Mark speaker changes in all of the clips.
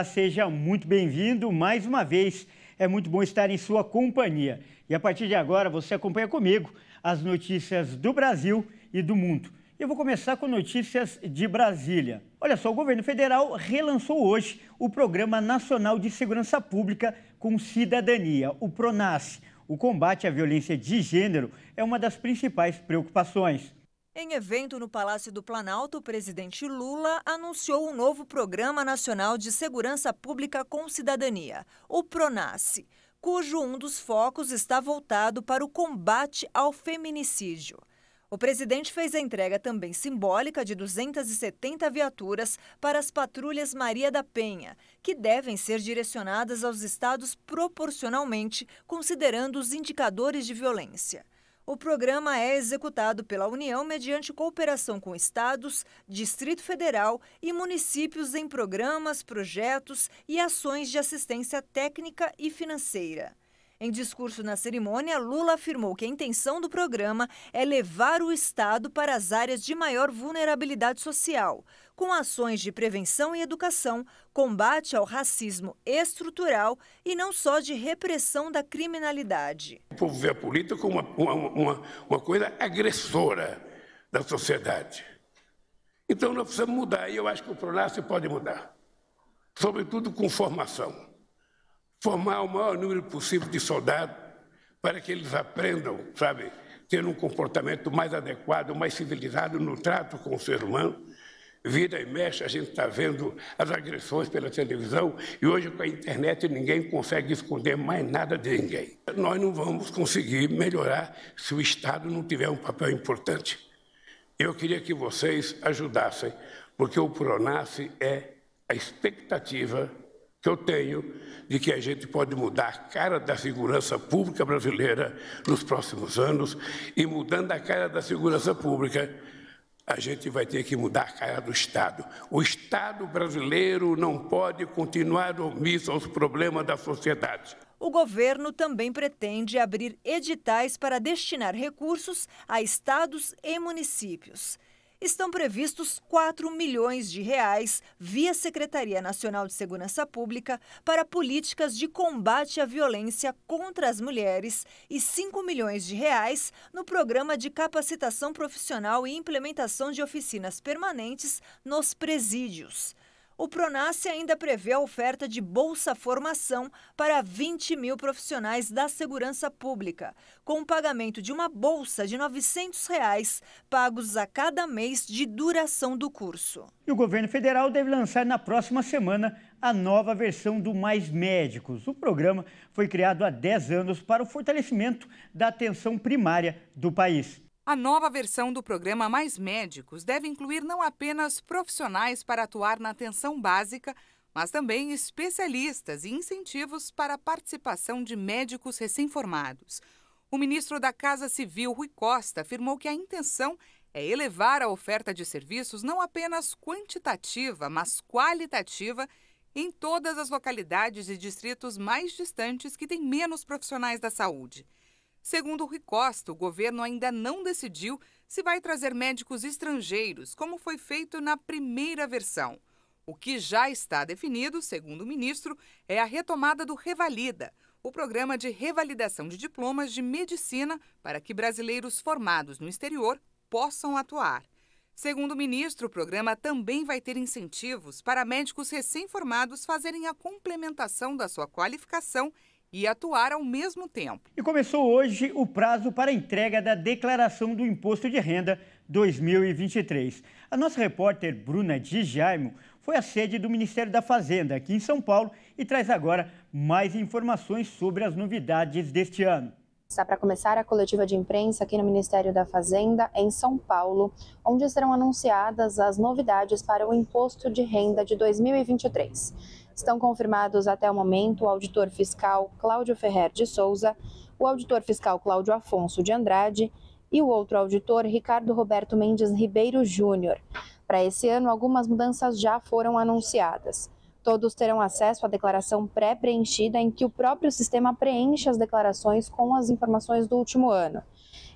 Speaker 1: Olá, seja muito bem-vindo mais uma vez. É muito bom estar em sua companhia. E a partir de agora você acompanha comigo as notícias do Brasil e do mundo. Eu vou começar com notícias de Brasília. Olha só, o governo federal relançou hoje o Programa Nacional de Segurança Pública com Cidadania, o PRONAS. O combate à violência de gênero é uma das principais preocupações.
Speaker 2: Em evento no Palácio do Planalto, o presidente Lula anunciou um novo Programa Nacional de Segurança Pública com Cidadania, o PRONASSE, cujo um dos focos está voltado para o combate ao feminicídio. O presidente fez a entrega também simbólica de 270 viaturas para as patrulhas Maria da Penha, que devem ser direcionadas aos estados proporcionalmente, considerando os indicadores de violência. O programa é executado pela União mediante cooperação com estados, Distrito Federal e municípios em programas, projetos e ações de assistência técnica e financeira. Em discurso na cerimônia, Lula afirmou que a intenção do programa é levar o Estado para as áreas de maior vulnerabilidade social, com ações de prevenção e educação, combate ao racismo estrutural e não só de repressão da criminalidade.
Speaker 3: O povo vê a política como uma, uma, uma coisa agressora da sociedade. Então nós precisamos mudar, e eu acho que o Prolácio pode mudar, sobretudo com formação formar o maior número possível de soldados para que eles aprendam, sabe, ter um comportamento mais adequado, mais civilizado no trato com o ser humano. Vida e mexe, a gente está vendo as agressões pela televisão e hoje com a internet ninguém consegue esconder mais nada de ninguém. Nós não vamos conseguir melhorar se o Estado não tiver um papel importante. Eu queria que vocês ajudassem, porque o Pronace é a expectativa que eu tenho de que a gente pode mudar a cara da segurança pública brasileira nos próximos anos e mudando a cara da segurança pública, a gente vai ter que mudar a cara do Estado. O Estado brasileiro não pode continuar omisso aos problemas da sociedade.
Speaker 2: O governo também pretende abrir editais para destinar recursos a estados e municípios estão previstos 4 milhões de reais via Secretaria Nacional de Segurança Pública para políticas de combate à violência contra as mulheres e 5 milhões de reais no programa de capacitação profissional e implementação de oficinas permanentes nos presídios. O Pronace ainda prevê a oferta de Bolsa Formação para 20 mil profissionais da segurança pública, com o pagamento de uma bolsa de R$ 900 reais, pagos a cada mês de duração do curso.
Speaker 1: E o governo federal deve lançar na próxima semana a nova versão do Mais Médicos. O programa foi criado há 10 anos para o fortalecimento da atenção primária do país.
Speaker 4: A nova versão do programa Mais Médicos deve incluir não apenas profissionais para atuar na atenção básica, mas também especialistas e incentivos para a participação de médicos recém-formados. O ministro da Casa Civil, Rui Costa, afirmou que a intenção é elevar a oferta de serviços não apenas quantitativa, mas qualitativa em todas as localidades e distritos mais distantes que têm menos profissionais da saúde. Segundo Rui Costa, o governo ainda não decidiu se vai trazer médicos estrangeiros, como foi feito na primeira versão. O que já está definido, segundo o ministro, é a retomada do Revalida, o programa de revalidação de diplomas de medicina para que brasileiros formados no exterior possam atuar. Segundo o ministro, o programa também vai ter incentivos para médicos recém-formados fazerem a complementação da sua qualificação e atuar ao mesmo tempo.
Speaker 1: E começou hoje o prazo para a entrega da declaração do Imposto de Renda 2023. A nossa repórter Bruna Di Jaimo foi à sede do Ministério da Fazenda aqui em São Paulo e traz agora mais informações sobre as novidades deste ano.
Speaker 5: Está para começar a coletiva de imprensa aqui no Ministério da Fazenda, em São Paulo, onde serão anunciadas as novidades para o imposto de renda de 2023. Estão confirmados até o momento o auditor fiscal Cláudio Ferrer de Souza, o auditor fiscal Cláudio Afonso de Andrade e o outro auditor Ricardo Roberto Mendes Ribeiro Júnior. Para esse ano, algumas mudanças já foram anunciadas. Todos terão acesso à declaração pré-preenchida, em que o próprio sistema preenche as declarações com as informações do último ano.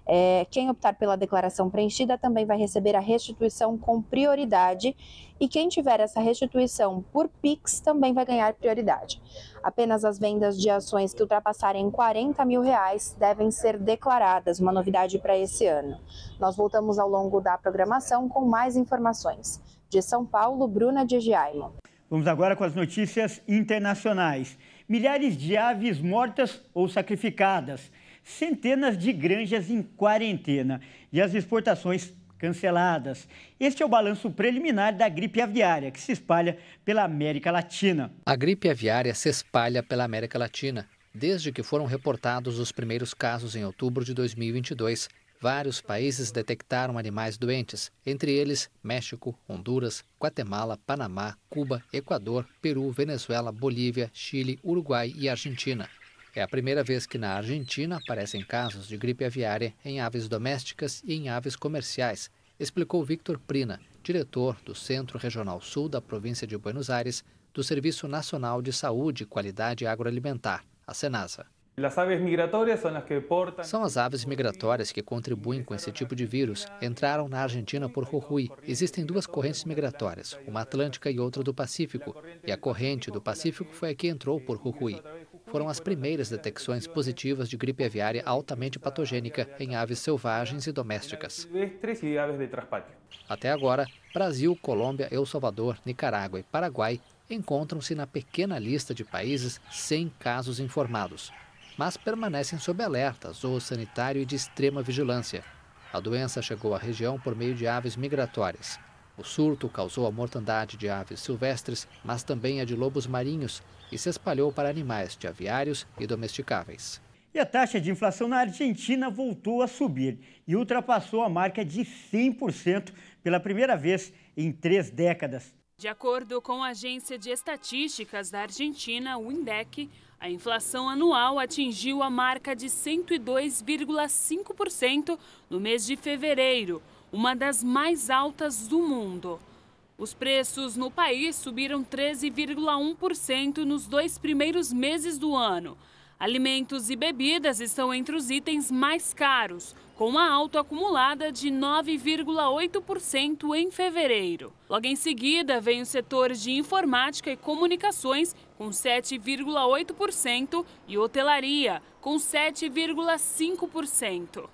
Speaker 5: É, quem optar pela declaração preenchida também vai receber a restituição com prioridade e quem tiver essa restituição por PIX também vai ganhar prioridade. Apenas as vendas de ações que ultrapassarem 40 mil reais devem ser declaradas, uma novidade para esse ano. Nós voltamos ao longo da programação com mais informações. De São Paulo, Bruna de Giaimo.
Speaker 1: Vamos agora com as notícias internacionais. Milhares de aves mortas ou sacrificadas centenas de granjas em quarentena e as exportações canceladas. Este é o balanço preliminar da gripe aviária, que se espalha pela América Latina. A
Speaker 6: gripe aviária se espalha pela América Latina. Desde que foram reportados os primeiros casos em outubro de 2022, vários países detectaram animais doentes, entre eles México, Honduras, Guatemala, Panamá, Cuba, Equador, Peru, Venezuela, Bolívia, Chile, Uruguai e Argentina. É a primeira vez que na Argentina aparecem casos de gripe aviária em aves domésticas e em aves comerciais, explicou Victor Prina, diretor do Centro Regional Sul da província de Buenos Aires, do Serviço Nacional de Saúde e Qualidade Agroalimentar, a SENASA. São as aves migratórias que contribuem com esse tipo de vírus. Entraram na Argentina por Jujuy. Existem duas correntes migratórias, uma atlântica e outra do Pacífico. E a corrente do Pacífico foi a que entrou por Jujuy foram as primeiras detecções positivas de gripe aviária altamente patogênica em aves selvagens e domésticas. Até agora, Brasil, Colômbia, El Salvador, Nicarágua e Paraguai encontram-se na pequena lista de países sem casos informados, mas permanecem sob alerta zoossanitário e de extrema vigilância. A doença chegou à região por meio de aves migratórias. O surto causou a mortandade de aves silvestres, mas também a de lobos marinhos
Speaker 1: e se espalhou para animais de aviários e domesticáveis. E a taxa de inflação na Argentina voltou a subir e ultrapassou a marca de 100% pela primeira vez em três décadas.
Speaker 7: De acordo com a Agência de Estatísticas da Argentina, o INDEC, a inflação anual atingiu a marca de 102,5% no mês de fevereiro, uma das mais altas do mundo. Os preços no país subiram 13,1% nos dois primeiros meses do ano. Alimentos e bebidas estão entre os itens mais caros, com uma alta acumulada de 9,8% em fevereiro. Logo em seguida, vem o setor de informática e comunicações, com 7,8%, e hotelaria, com 7,5%.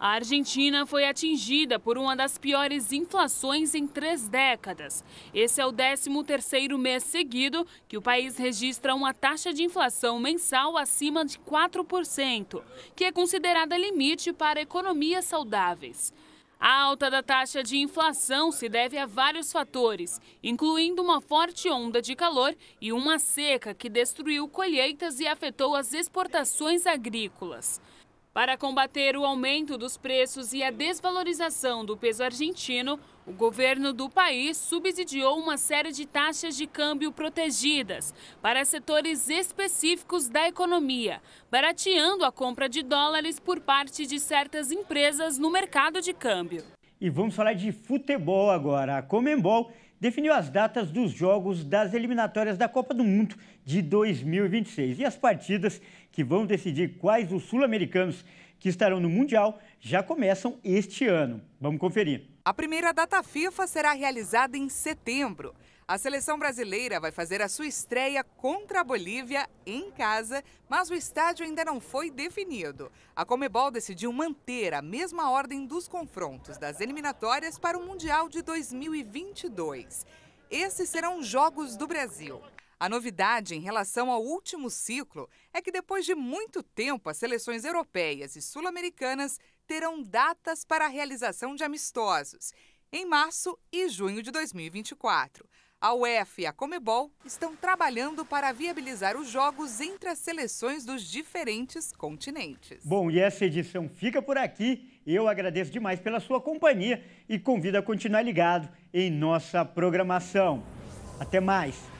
Speaker 7: A Argentina foi atingida por uma das piores inflações em três décadas. Esse é o 13º mês seguido que o país registra uma taxa de inflação mensal acima de 4%, que é considerada limite para economias saudáveis. A alta da taxa de inflação se deve a vários fatores, incluindo uma forte onda de calor e uma seca que destruiu colheitas e afetou as exportações agrícolas. Para combater o aumento dos preços e a desvalorização do peso argentino, o governo do país subsidiou uma série de taxas de câmbio protegidas para setores específicos da economia, barateando a compra de dólares por parte de certas empresas no mercado de câmbio.
Speaker 1: E vamos falar de futebol agora. A Comembol definiu as datas dos jogos das eliminatórias da Copa do Mundo de 2026. E as partidas que vão decidir quais os sul-americanos que estarão no Mundial já começam este ano. Vamos conferir.
Speaker 4: A primeira data FIFA será realizada em setembro. A seleção brasileira vai fazer a sua estreia contra a Bolívia em casa, mas o estádio ainda não foi definido. A Comebol decidiu manter a mesma ordem dos confrontos das eliminatórias para o Mundial de 2022. Esses serão jogos do Brasil. A novidade em relação ao último ciclo é que depois de muito tempo as seleções europeias e sul-americanas terão datas para a realização de amistosos, em março e junho de 2024. A UEFA e a Comebol estão trabalhando para viabilizar os jogos entre as seleções dos diferentes continentes.
Speaker 1: Bom, e essa edição fica por aqui. Eu agradeço demais pela sua companhia e convido a continuar ligado em nossa programação. Até mais!